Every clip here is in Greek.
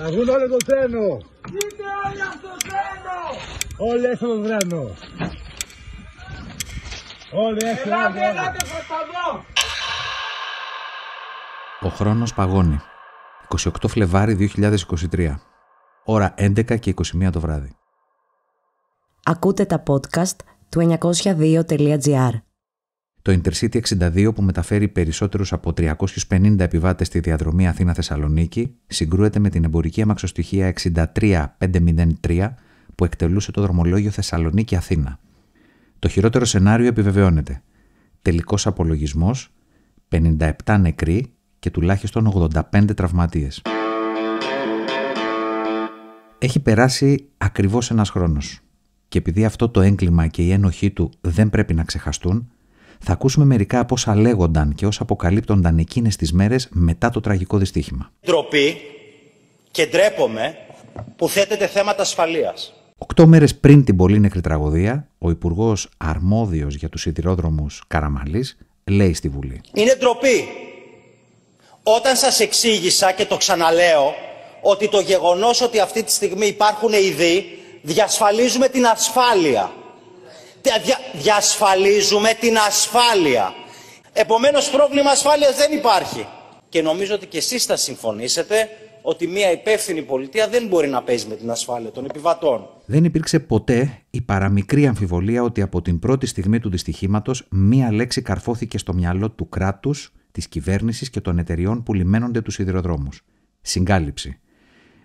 Θα βγουν όλο το τρένο. Είστε όλοι στο το τρένο. Όλοι έξω το τρένο. Όλοι έξω το τρένο. Ελάτε, Ο χρόνος παγώνει. 28 Φλεβάρι 2023. Ώρα 11 και 21 το βράδυ. Ακούτε τα podcast του 902.gr το Intercity 62 που μεταφέρει περισσότερους από 350 επιβάτες στη διαδρομή Αθήνα-Θεσσαλονίκη συγκρούεται με την εμπορική αμαξοστοιχεία 63503 που εκτελούσε το δρομολόγιο Θεσσαλονίκη-Αθήνα. Το χειρότερο σενάριο επιβεβαιώνεται. Τελικός απολογισμός, 57 νεκροί και τουλάχιστον 85 τραυματίες. Έχει περάσει ακριβώς ένας χρόνος. Και επειδή αυτό το έγκλημα και η ένοχή του δεν πρέπει να ξεχαστούν, θα ακούσουμε μερικά από όσα λέγονταν και όσα αποκαλύπτονταν εκείνες τις μέρες μετά το τραγικό δυστύχημα. Τροπή και ντρέπομαι που θέτετε θέματα ασφαλείας. Οκτώ μέρες πριν την πολύ νεκρή τραγωδία, ο υπουργός αρμόδιος για τους σιδηρόδρομους Καραμαλής λέει στη Βουλή. Είναι ντροπή. Όταν σας εξήγησα και το ξαναλέω ότι το γεγονός ότι αυτή τη στιγμή υπάρχουν ειδοί διασφαλίζουμε την ασφάλεια διασφαλίζουμε την ασφάλεια. Επομένως πρόβλημα ασφάλειας δεν υπάρχει. Και νομίζω ότι και εσείς θα συμφωνήσετε ότι μια υπεύθυνη πολιτεία δεν μπορεί να παίζει με την ασφάλεια των επιβατών. Δεν υπήρξε ποτέ η παραμικρή αμφιβολία ότι από την πρώτη στιγμή του δυστυχήματος μία λέξη καρφώθηκε στο μυαλό του κράτους, της κυβέρνησης και των εταιριών που λιμένονται τους σιδηροδρόμους. Συγκάλυψη.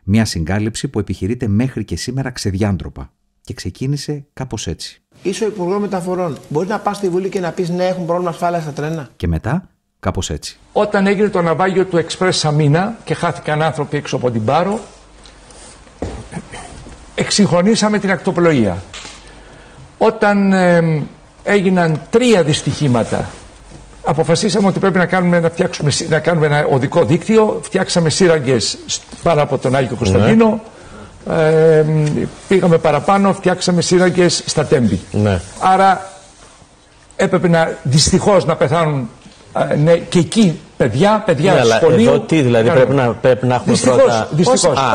Μία συγκάλυψη που επιχειρείται μέχρι και σήμερα ξεδιάντροπα και ξεκίνησε κάπως έτσι. Είσαι ο Υπουργός Μεταφορών. Μπορείς να πας στη Βουλή και να πεις ναι, έχουν πρόβλημα ασφάλεια στα τρένα. Και μετά, κάπως έτσι. Όταν έγινε το ναυάγιο του Εξπρέ Σαμίνα και χάθηκαν άνθρωποι έξω από την Πάρο, εξυγχρονίσαμε την ακτοπλοεία. Όταν ε, έγιναν τρία δυστυχήματα, αποφασίσαμε ότι πρέπει να κάνουμε, να φτιάξουμε, να κάνουμε ένα οδικό δίκτυο. Φτιάξαμε σύραγγες πάνω από τον Άγιο Κωνσταντίνο. Ναι ε, πήγαμε παραπάνω, φτιάξαμε σύραγγες στα τέμπη. Ναι. Άρα έπρεπε να δυστυχώς να πεθάνουν ε, ναι, και εκεί παιδιά, παιδιά ναι, αλλά σχολείου. Εδώ τι δηλαδή κάνουμε. πρέπει να, πρέπει να έχουμε δυστυχώς, πρώτα.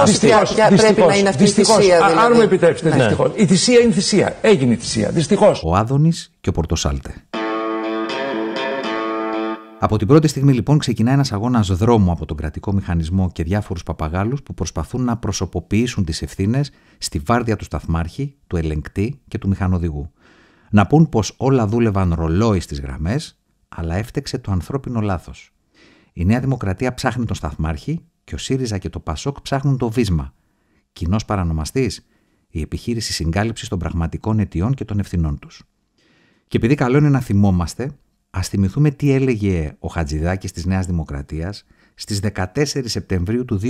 Δυστυχώ. Πρέπει να είναι αυτή η θυσία. Δηλαδή. Αν μου επιτρέψετε, ναι. δυστυχώς. Η θυσία είναι θυσία. Έγινε η θυσία. Δυστυχώς. Ο Άδωνης και ο Πορτοσάλτε. Από την πρώτη στιγμή λοιπόν ξεκινά ένας αγώνας δρόμου από τον κρατικό μηχανισμό και διάφορους παπαγάλους που προσπαθούν να προσωποποιήσουν τις ευθύνες στη βάρδια του σταθμάρχη, του ελεγκτή και του μηχανοδηγού. Να πούν πως όλα δούλευαν ρολόι στις γραμμές, αλλά έφτεξε το ανθρώπινο λάθος. Η Νέα Δημοκρατία ψάχνει τον σταθμάρχη και ο ΣΥΡΙΖΑ και το ΠΑΣΟΚ ψάχνουν το βίσμα. Κοινός παρανομαστής, η επιχείρηση συγκάλυψης των πραγματικών αιτιών και των ευθυνών τους. Και επειδή καλό είναι να θυμόμαστε Ας θυμηθούμε τι έλεγε ο Χατζηδάκης της Νέας Δημοκρατίας στις 14 Σεπτεμβρίου του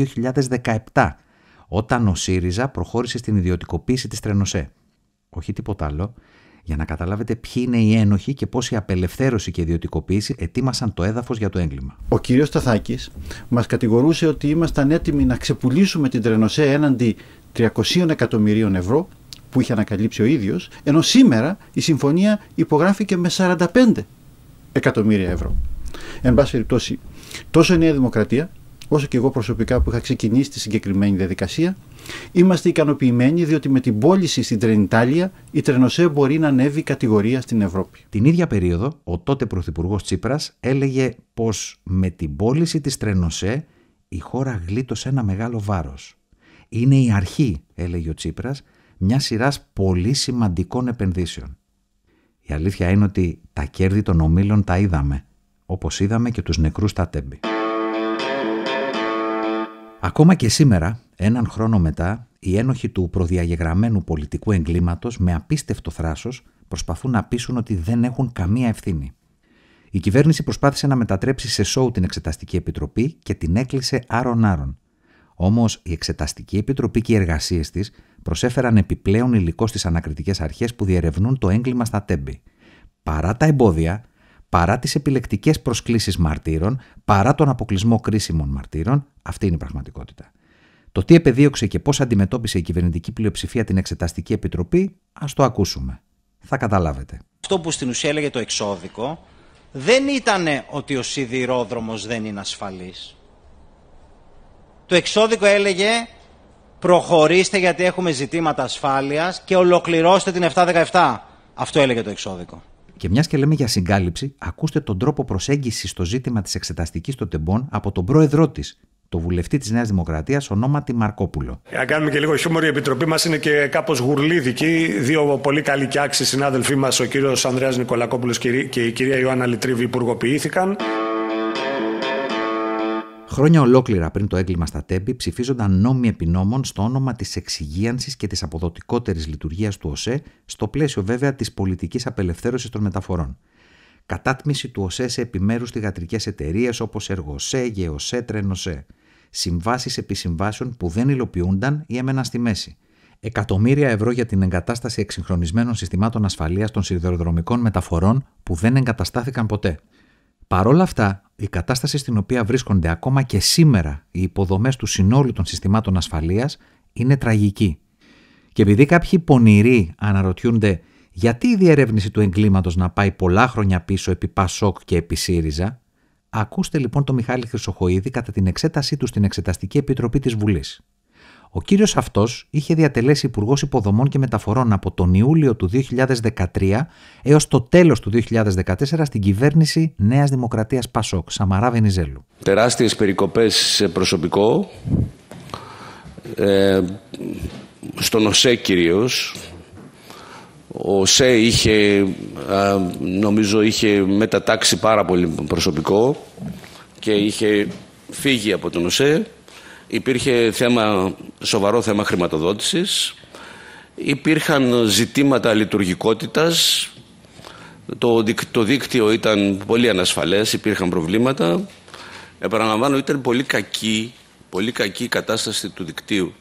2017, όταν ο ΣΥΡΙΖΑ προχώρησε στην ιδιωτικοποίηση της Τρενοσέ. Όχι τίποτα άλλο, για να καταλάβετε ποιοι είναι οι ένοχοι και πώς η απελευθέρωση και η ιδιωτικοποίηση ετοίμασαν το έδαφος για το έγκλημα. Ο κ. Σταθάκης μας κατηγορούσε ότι ήμασταν έτοιμοι να ξεπουλήσουμε την Τρενοσέ έναντι 300 εκατομμυρίων ευρώ που είχε ανακαλύψει ο ίδιος, ενώ σήμερα η συμφωνία υπογράφηκε με 45 εκατομμύρια ευρώ. Εν πάση περιπτώσει, τόσο η Νέα Δημοκρατία, όσο και εγώ προσωπικά που είχα ξεκινήσει τη συγκεκριμένη διαδικασία, είμαστε ικανοποιημένοι διότι με την πώληση στην Τρενιτάλια η Τρενοσέ μπορεί να ανέβει κατηγορία στην Ευρώπη. Την ίδια περίοδο, ο τότε Πρωθυπουργός Τσίπρας έλεγε πως με την πώληση της Τρενοσέ η χώρα γλίτωσε ένα μεγάλο βάρος. Είναι η αρχή, έλεγε ο Τσίπρας, μιας σειράς πολύ σημαντικών επενδύσεων. Η αλήθεια είναι ότι τα κέρδη των ομίλων τα είδαμε, όπως είδαμε και τους νεκρούς στα τέμπη. Ακόμα και σήμερα, έναν χρόνο μετά, οι ένοχοι του προδιαγεγραμμένου πολιτικού εγκλήματος με απίστευτο θράσος προσπαθούν να πείσουν ότι δεν έχουν καμία ευθύνη. Η κυβέρνηση προσπάθησε να μετατρέψει σε σόου την Εξεταστική Επιτροπή και την έκλεισε άρον-άρον. Όμως η Εξεταστική Επιτροπή και οι εργασίες της προσέφεραν επιπλέον υλικό στις ανακριτικές αρχές που διερευνούν το έγκλημα στα τέμπη. Παρά τα εμπόδια, παρά τις επιλεκτικές προσκλήσεις μαρτύρων, παρά τον αποκλεισμό κρίσιμων μαρτύρων, αυτή είναι η πραγματικότητα. Το τι επεδίωξε και πώς αντιμετώπισε η κυβερνητική πλειοψηφία την Εξεταστική Επιτροπή, ας το ακούσουμε. Θα καταλάβετε. Αυτό που στην ουσία έλεγε το εξώδικο δεν ήταν ότι ο σιδηρόδρομος δεν είναι ασφαλής. Το εξώδικο έλεγε προχωρήστε γιατί έχουμε ζητήματα ασφάλειας και ολοκληρώστε την 717. Αυτό έλεγε το εξώδικο. Και μιας και λέμε για συγκάλυψη, ακούστε τον τρόπο προσέγγισης στο ζήτημα της εξεταστικής των τεμπών από τον πρόεδρό της, το βουλευτή της Νέας Δημοκρατίας, ονόματι Μαρκόπουλο. Ε, αν κάνουμε και λίγο χιούμορ, η επιτροπή μας είναι και κάπως γουρλίδικη. Δύο πολύ καλοί και άξιοι συνάδελφοί μας, ο κύριος Ανδρέας Νικολακόπουλος και η κυρία Ιωάννα Λιτρίβη, υπουργοποιήθηκαν. Χρόνια ολόκληρα πριν το έγκλημα στα Τέμπη ψηφίζονταν νόμοι επινόμων στο όνομα της εξυγίανσης και της αποδοτικότερης λειτουργίας του ΟΣΕ, στο πλαίσιο βέβαια της πολιτικής απελευθέρωσης των μεταφορών. Κατάτμιση του ΟΣΕ σε επιμέρους θηγατρικές εταιρείες όπως Εργοσέ, Γεωσέ, Τρενοσέ. Συμβάσεις επισυμβάσεων που δεν υλοποιούνταν ή έμεναν στη μέση. Εκατομμύρια ευρώ για την εγκατάσταση εξυγχρονισμένων συστημάτων ασφαλείας των σιδηροδρομικών μεταφορών που δεν εγκαταστάθηκαν ποτέ. Παρόλα αυτά, η κατάσταση στην οποία βρίσκονται ακόμα και σήμερα οι υποδομές του συνόλου των συστημάτων ασφαλείας είναι τραγική. Και επειδή κάποιοι πονηροί αναρωτιούνται γιατί η διερεύνηση του εγκλήματος να πάει πολλά χρόνια πίσω επί Πασόκ και επί ΣΥΡΙΖΑ, ακούστε λοιπόν τον Μιχάλη Χρυσοχοίδη κατά την εξέτασή του στην Εξεταστική Επιτροπή της Βουλής. Ο κύριος αυτός είχε διατελέσει Υπουργός Υποδομών και Μεταφορών από τον Ιούλιο του 2013 έως το τέλος του 2014 στην κυβέρνηση Νέας Δημοκρατίας Πασόκ, Σαμαρά Βενιζέλου. Τεράστιες περικοπές σε προσωπικό. Ε, στον ΟΣΕ κυρίως. Ο ΣΕ είχε, νομίζω είχε μετατάξει πάρα πολύ προσωπικό και είχε φύγει από τον ΟΣΕ υπήρχε θέμα, σοβαρό θέμα χρηματοδότησης, υπήρχαν ζητήματα λειτουργικότητας, το, το δίκτυο ήταν πολύ ανασφαλές, υπήρχαν προβλήματα. Επαναλαμβάνω, ήταν πολύ κακή, πολύ κακή η κατάσταση του δικτύου.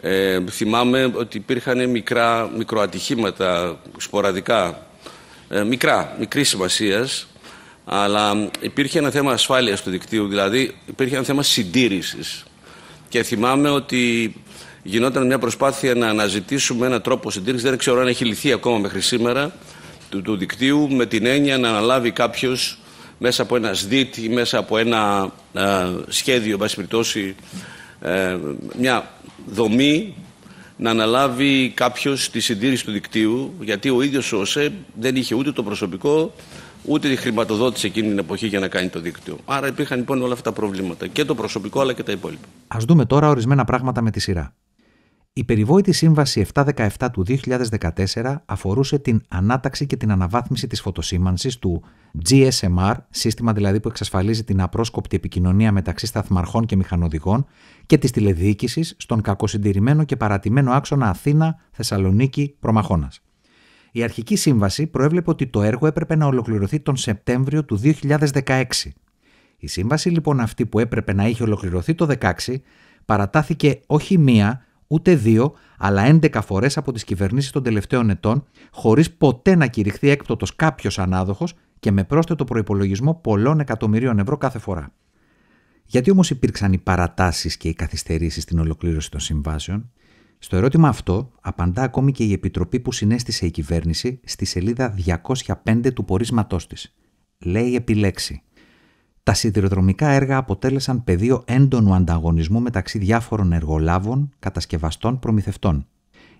Ε, θυμάμαι ότι υπήρχαν μικρά, μικροατυχήματα σποραδικά, ε, μικρά, μικρής σημασίας, αλλά υπήρχε ένα θέμα ασφάλειας του δικτύου, δηλαδή υπήρχε ένα θέμα συντήρησης. Και θυμάμαι ότι γινόταν μια προσπάθεια να αναζητήσουμε ένα τρόπο συντήρησης, δεν ξέρω αν έχει λυθεί ακόμα μέχρι σήμερα, του, δικτύου με την έννοια να αναλάβει κάποιος μέσα από ένα ΣΔΙΤ ή μέσα από ένα ε, σχέδιο, εν ε, μια δομή να αναλάβει κάποιος τη συντήρηση του δικτύου, γιατί ο ίδιος ο ΣΕ δεν είχε ούτε το προσωπικό, ούτε τη χρηματοδότηση εκείνη την εποχή για να κάνει το δίκτυο. Άρα υπήρχαν λοιπόν όλα αυτά τα προβλήματα, και το προσωπικό αλλά και τα υπόλοιπα. Ας δούμε τώρα ορισμένα πράγματα με τη σειρά. Η περιβόητη σύμβαση 717 του 2014 αφορούσε την ανάταξη και την αναβάθμιση της φωτοσήμανσης του GSMR, σύστημα δηλαδή που εξασφαλίζει την απρόσκοπτη επικοινωνία μεταξύ σταθμαρχών και μηχανοδηγών και της τηλεδιοίκησης στον κακοσυντηρημένο και παρατημένο άξονα Αθήνα-Θεσσαλονίκη-Προμαχώνας. Η αρχική σύμβαση προέβλεπε ότι το έργο έπρεπε να ολοκληρωθεί τον Σεπτέμβριο του 2016. Η σύμβαση λοιπόν αυτή που έπρεπε να είχε ολοκληρωθεί το 2016 παρατάθηκε όχι μία, ούτε δύο, αλλά 11 φορές από τις κυβερνήσεις των τελευταίων ετών, χωρίς ποτέ να κηρυχθεί έκπτωτος κάποιος ανάδοχος και με πρόσθετο προϋπολογισμό πολλών εκατομμυρίων ευρώ κάθε φορά. Γιατί όμως υπήρξαν οι παρατάσεις και οι καθυστερήσεις στην ολοκλήρωση των συμβάσεων, στο ερώτημα αυτό απαντά ακόμη και η επιτροπή που συνέστησε η κυβέρνηση στη σελίδα 205 του πορίσματός της. Λέει επιλέξη. Τα σιδηροδρομικά έργα αποτέλεσαν πεδίο έντονου ανταγωνισμού μεταξύ διάφορων εργολάβων, κατασκευαστών, προμηθευτών.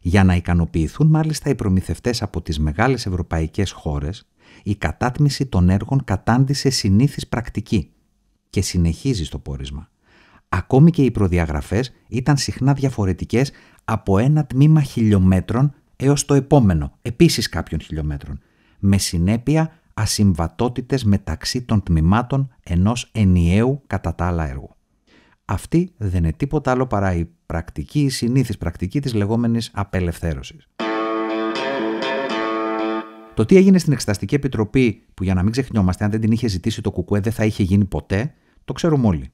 Για να ικανοποιηθούν μάλιστα οι προμηθευτές από τις μεγάλες ευρωπαϊκές χώρες, η κατάτμιση των έργων κατάντησε συνήθις πρακτική και συνεχίζει στο πόρισμα. Ακόμη και οι προδιαγραφές ήταν συχνά διαφορετικές από ένα τμήμα χιλιόμετρων έως το επόμενο, επίσης κάποιων χιλιόμετρων, με συνέπεια ασυμβατότητες μεταξύ των τμήματων ενός ενιαίου κατά τα άλλα έργου. Αυτή δεν είναι τίποτα άλλο παρά η πρακτική, η συνήθις πρακτική της λεγόμενης απελευθέρωσης. Το τι έγινε στην Εξεταστική Επιτροπή, που για να μην ξεχνιόμαστε, αν δεν την είχε ζητήσει το Κουκουέ δεν θα είχε γίνει ποτέ, το ξέρουμε όλοι.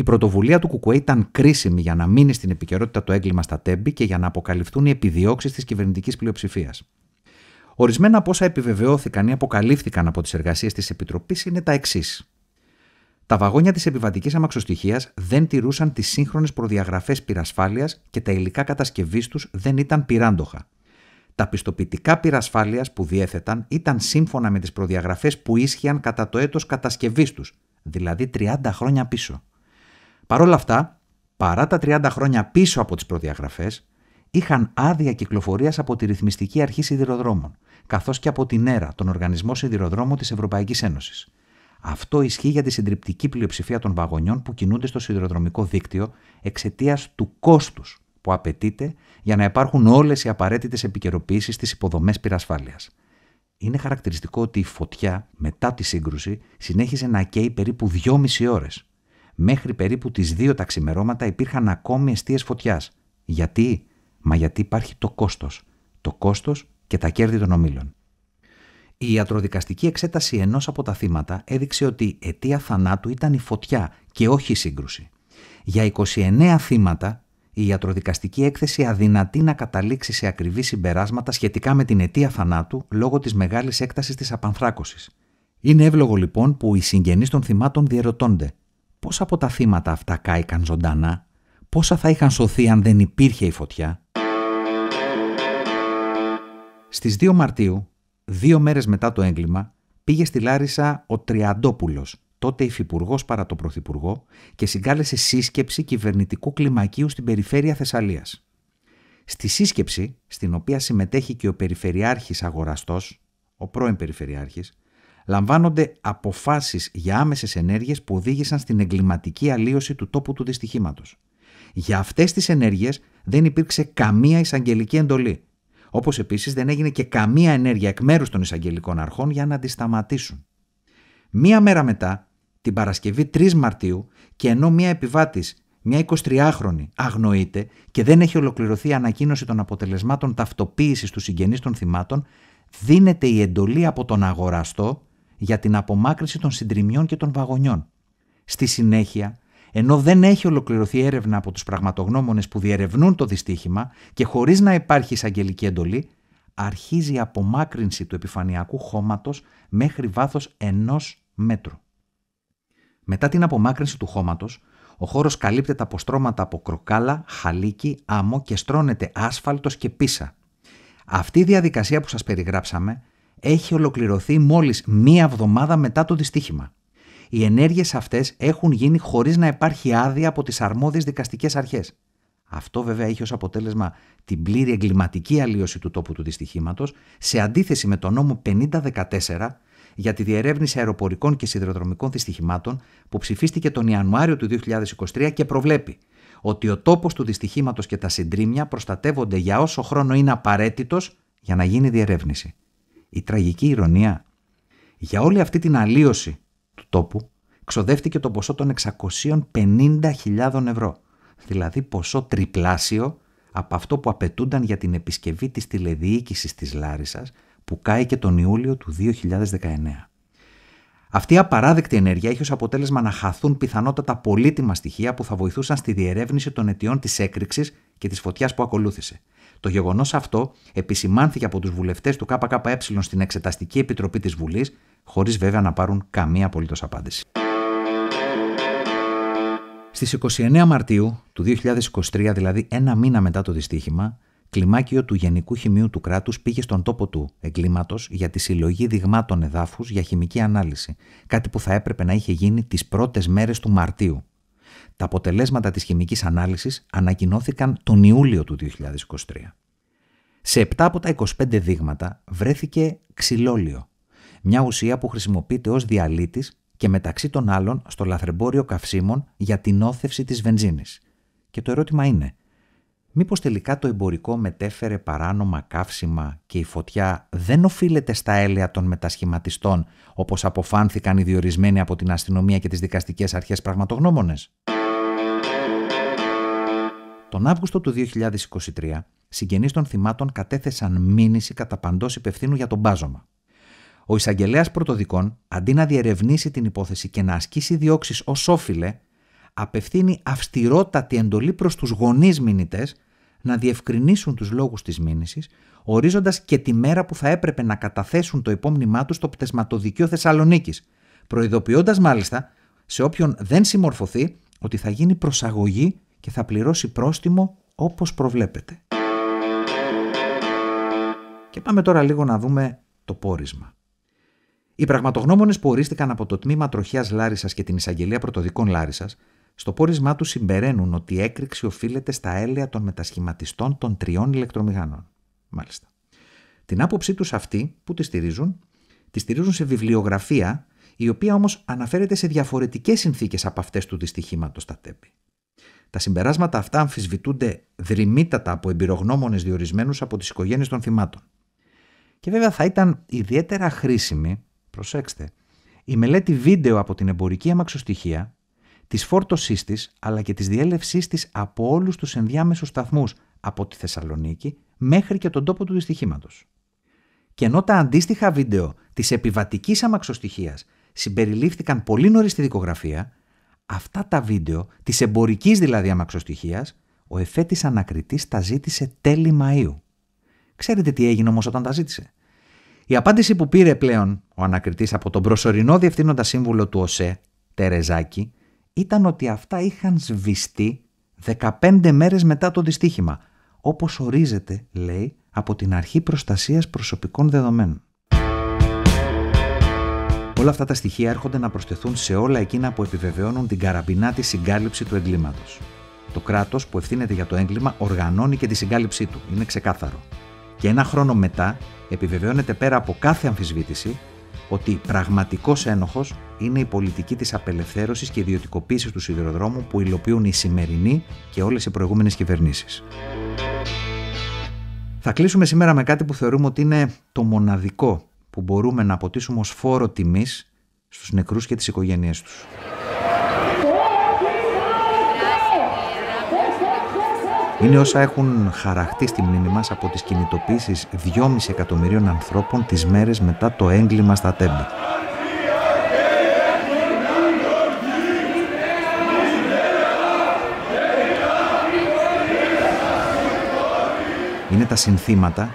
Η πρωτοβουλία του Κουκουέ ήταν κρίσιμη για να μείνει στην επικαιρότητα το έγκλημα στα τέμπη και για να αποκαλυφθούν οι επιδιώξεις της κυβερνητικής πλειοψηφίας. Ορισμένα από όσα επιβεβαιώθηκαν ή αποκαλύφθηκαν από τις εργασίες της Επιτροπής είναι τα εξής. Τα βαγόνια της επιβατικής αμαξοστοιχίας δεν τηρούσαν τις σύγχρονες προδιαγραφές πυρασφάλειας και τα υλικά κατασκευής τους δεν ήταν πυράντοχα. Τα πιστοποιητικά πυρασφάλειας που διέθεταν ήταν σύμφωνα με τις προδιαγραφές που ίσχυαν κατά το έτος κατασκευής τους, δηλαδή 30 χρόνια πίσω. Παρ' όλα αυτά, παρά τα 30 χρόνια πίσω από τις προδιαγραφές, είχαν άδεια κυκλοφορίας από τη Ρυθμιστική Αρχή Σιδηροδρόμων, καθώς και από την ΕΡΑ, τον Οργανισμό Σιδηροδρόμων της Ευρωπαϊκής Ένωσης. Αυτό ισχύει για τη συντριπτική πλειοψηφία των βαγονιών που κινούνται στο σιδηροδρομικό δίκτυο εξαιτίας του κόστους που απαιτείται για να υπάρχουν όλες οι απαραίτητες επικαιροποιήσει στις υποδομές πυρασφάλειας. Είναι χαρακτηριστικό ότι η φωτιά μετά τη σύγκρουση συνέχιζε να καίει περίπου 2,5 ώρες μέχρι περίπου τις δύο τα ξημερώματα υπήρχαν ακόμη αιστείες φωτιάς. Γιατί? Μα γιατί υπάρχει το κόστος. Το κόστος και τα κέρδη των ομίλων. Η ιατροδικαστική εξέταση ενός από τα θύματα έδειξε ότι αιτία θανάτου ήταν η φωτιά και όχι η σύγκρουση. Για 29 θύματα η ιατροδικαστική έκθεση αδυνατή να καταλήξει σε ακριβή συμπεράσματα σχετικά με την αιτία θανάτου λόγω της μεγάλης έκτασης της απανθράκωσης. Είναι εύλογο λοιπόν που οι συγγενείς των θυμάτων διαιρωτώνται πόσα από τα θύματα αυτά κάηκαν ζωντανά, πόσα θα είχαν σωθεί αν δεν υπήρχε η φωτιά. Στις 2 Μαρτίου, δύο μέρες μετά το έγκλημα, πήγε στη Λάρισα ο Τριαντόπουλος, τότε υφυπουργός παρά το πρωθυπουργό, και συγκάλεσε σύσκεψη κυβερνητικού κλιμακίου στην περιφέρεια Θεσσαλίας. Στη σύσκεψη, στην οποία συμμετέχει και ο Περιφερειάρχης Αγοραστός, ο πρώην Περιφερειάρχης, λαμβάνονται αποφάσεις για άμεσες ενέργειες που οδήγησαν στην εγκληματική αλλίωση του τόπου του δυστυχήματος. Για αυτές τις ενέργειες δεν υπήρξε καμία εισαγγελική εντολή, όπως επίσης δεν έγινε και καμία ενέργεια εκ μέρους των εισαγγελικών αρχών για να αντισταματήσουν. Μία μέρα μετά, την Παρασκευή 3 Μαρτίου και ενώ μία επιβάτης μια 23χρονη αγνοείται και δεν έχει ολοκληρωθεί η ανακοίνωση των αποτελεσμάτων ταυτοποίησης του συγγενείς των θυμάτων, δίνεται η εντολή από τον αγοραστό για την απομάκρυση των συντριμιών και των βαγονιών. Στη συνέχεια, ενώ δεν έχει ολοκληρωθεί έρευνα από τους πραγματογνώμονες που διερευνούν το δυστύχημα και χωρίς να υπάρχει εισαγγελική εντολή, αρχίζει η απομάκρυνση του επιφανειακού χώματος μέχρι βάθος ενός μέτρου. Μετά την απομάκρυνση του χώματος, ο χώρος καλύπτεται από στρώματα από κροκάλα, χαλίκι, άμμο και στρώνεται άσφαλτος και πίσα. Αυτή η διαδικασία που σας περιγράψαμε έχει ολοκληρωθεί μόλις μία εβδομάδα μετά το δυστύχημα. Οι ενέργειες αυτές έχουν γίνει χωρίς να υπάρχει άδεια από τις αρμόδιες δικαστικές αρχές. Αυτό βέβαια έχει ως αποτέλεσμα την πλήρη εγκληματική αλλίωση του τόπου του δυστυχήματος σε αντίθεση με το νόμο 5014 για τη διερεύνηση αεροπορικών και σιδηροδρομικών δυστυχημάτων που ψηφίστηκε τον Ιανουάριο του 2023 και προβλέπει ότι ο τόπος του δυστυχήματος και τα συντρίμια προστατεύονται για όσο χρόνο είναι απαραίτητος για να γίνει διερεύνηση η τραγική ηρωνία. Για όλη αυτή την αλλίωση του τόπου ξοδεύτηκε το ποσό των 650.000 ευρώ, δηλαδή ποσό τριπλάσιο από αυτό που απαιτούνταν για την επισκευή της τηλεδιοίκησης της Λάρισας που κάηκε τον Ιούλιο του 2019. Αυτή η απαράδεκτη ενέργεια έχει ως αποτέλεσμα να χαθούν πιθανότατα πολύτιμα στοιχεία που θα βοηθούσαν στη διερεύνηση των αιτιών της έκρηξης και της φωτιάς που ακολούθησε. Το γεγονός αυτό επισημάνθηκε από τους βουλευτές του ΚΚΕ στην Εξεταστική Επιτροπή της Βουλής, χωρίς βέβαια να πάρουν καμία απολύτως απάντηση. Στις 29 Μαρτίου του 2023, δηλαδή ένα μήνα μετά το δυστύχημα, κλιμάκιο του Γενικού Χημείου του κράτους πήγε στον τόπο του εγκλήματος για τη συλλογή δειγμάτων εδάφους για χημική ανάλυση, κάτι που θα έπρεπε να είχε γίνει τις πρώτες μέρες του Μαρτίου. Τα αποτελέσματα της χημικής ανάλυσης ανακοινώθηκαν τον Ιούλιο του 2023. Σε 7 από τα 25 δείγματα βρέθηκε ξυλόλιο, μια ουσία που χρησιμοποιείται ως διαλύτης και μεταξύ των άλλων στο λαθρεμπόριο καυσίμων για την όθευση της βενζίνης. Και το ερώτημα είναι, μήπως τελικά το εμπορικό μετέφερε παράνομα καύσιμα και η φωτιά δεν οφείλεται στα έλεα των μετασχηματιστών όπως αποφάνθηκαν οι διορισμένοι από την αστυνομία και τις δικαστικές αρχές πραγματογνώμονες. Τον Αύγουστο του 2023, συγγενείς των θυμάτων κατέθεσαν μήνυση κατά παντός υπευθύνου για τον μπάζωμα. Ο εισαγγελέας πρωτοδικών, αντί να διερευνήσει την υπόθεση και να ασκήσει διώξεις ως όφιλε, απευθύνει αυστηρότατη εντολή προς τους γονείς μηνυτές να διευκρινίσουν τους λόγους της μήνυσης, ορίζοντας και τη μέρα που θα έπρεπε να καταθέσουν το υπόμνημά τους στο πτεσματοδικείο Θεσσαλονίκης, προειδοποιώντας μάλιστα σε όποιον δεν συμμορφωθεί ότι θα γίνει προσαγωγή και θα πληρώσει πρόστιμο όπως προβλέπεται. Και πάμε τώρα λίγο να δούμε το πόρισμα. Οι πραγματογνώμονες που ορίστηκαν από το τμήμα τροχίας Λάρισας και την εισαγγελία πρωτοδικών Λάρισας, στο πόρισμά τους συμπεραίνουν ότι η έκρηξη οφείλεται στα έλεα των μετασχηματιστών των τριών ηλεκτρομηχανών. Μάλιστα. Την άποψή τους αυτή, που τη στηρίζουν, τη στηρίζουν σε βιβλιογραφία, η οποία όμως αναφέρεται σε διαφορετικές συνθήκες από αυτές του δυστυχήματος στα τέμπη. Τα συμπεράσματα αυτά αμφισβητούνται δρυμύτατα από εμπειρογνώμονες διορισμένους από τις οικογένειες των θυμάτων. Και βέβαια θα ήταν ιδιαίτερα χρήσιμη, προσέξτε, η μελέτη βίντεο από την εμπορική αμαξοστοιχεία, της φόρτωσής της αλλά και της διέλευσής της από όλους τους ενδιάμεσους σταθμούς από τη Θεσσαλονίκη μέχρι και τον τόπο του δυστυχήματος. Και ενώ τα αντίστοιχα βίντεο της επιβατικής αμαξοστοιχεία συμπεριλήφθηκαν πολύ νωρίς στη δικογραφία, αυτά τα βίντεο, της εμπορικής δηλαδή αμαξοστοιχίας, ο εφέτης ανακριτής τα ζήτησε τέλη Μαΐου. Ξέρετε τι έγινε όμως όταν τα ζήτησε. Η απάντηση που πήρε πλέον ο ανακριτής από τον προσωρινό διευθύνοντα σύμβουλο του ΟΣΕ, Τερεζάκη, ήταν ότι αυτά είχαν σβηστεί 15 μέρες μετά το δυστύχημα, όπως ορίζεται, λέει, από την Αρχή προστασίας Προσωπικών Δεδομένων. Όλα αυτά τα στοιχεία έρχονται να προσθεθούν σε όλα εκείνα που επιβεβαιώνουν την καραμπινά τη συγκάλυψη του εγκλήματος. Το κράτος που ευθύνεται για το έγκλημα οργανώνει και τη συγκάλυψή του, είναι ξεκάθαρο. Και ένα χρόνο μετά επιβεβαιώνεται πέρα από κάθε αμφισβήτηση ότι πραγματικός ένοχος είναι η πολιτική της απελευθέρωσης και ιδιωτικοποίησης του σιδηροδρόμου που υλοποιούν οι σημερινοί και όλες οι προηγούμενες κυβερνήσεις. Θα κλείσουμε σήμερα με κάτι που θεωρούμε ότι είναι το μοναδικό που μπορούμε να αποτίσουμε ως φόρο τιμής στους νεκρούς και τις οικογένειές τους. Είναι όσα έχουν χαραχτεί στη μνήμη μας από τις κινητοποίησεις 2,5 εκατομμυρίων ανθρώπων τις μέρες μετά το έγκλημα στα τέμπη. Είναι τα συνθήματα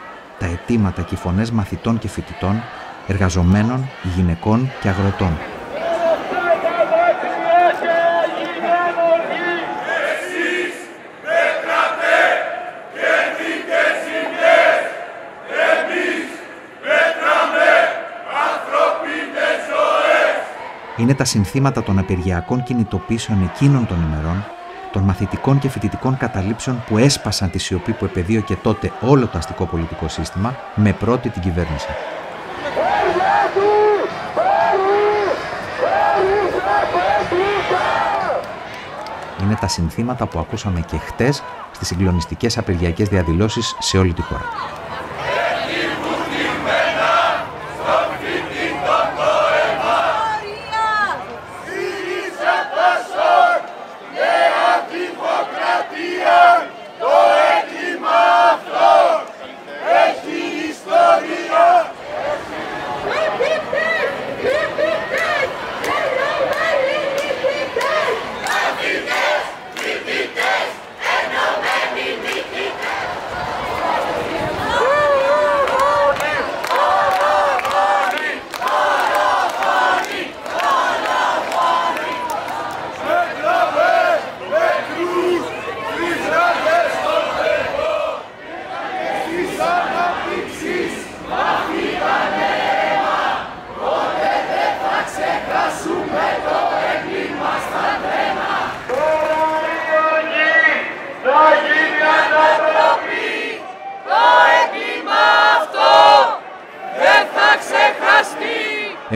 και φωνές μαθητών και φοιτητών, εργαζομένων, γυναικών και αγροτών. είναι τα συνθήματα των απεργιακών κινητοποίησεων εκείνων των ημερών των μαθητικών και φοιτητικών καταλήψεων που έσπασαν τη σιωπή που επεδίωκε τότε όλο το αστικό πολιτικό σύστημα με πρώτη την κυβέρνηση. Είναι τα συνθήματα που ακούσαμε και χτες στις συγκλονιστικές απεργιακές διαδηλώσεις σε όλη τη χώρα.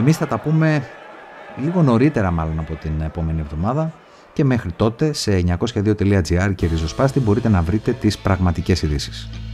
Εμείς θα τα πούμε λίγο νωρίτερα μάλλον από την επόμενη εβδομάδα και μέχρι τότε σε 902.gr και ριζοσπάστη μπορείτε να βρείτε τις πραγματικές ειδήσεις.